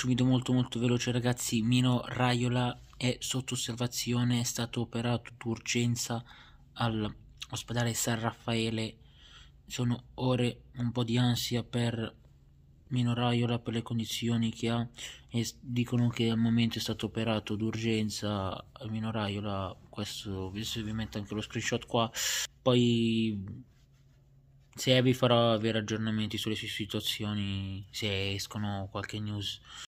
Subito molto molto veloce ragazzi, Mino Raiola è sotto osservazione, è stato operato d'urgenza all'ospedale San Raffaele. Sono ore un po' di ansia per Mino Raiola per le condizioni che ha e dicono che al momento è stato operato d'urgenza Mino Raiola, questo vi metto anche lo screenshot qua, poi se vi farò avere aggiornamenti sulle sue situazioni se escono qualche news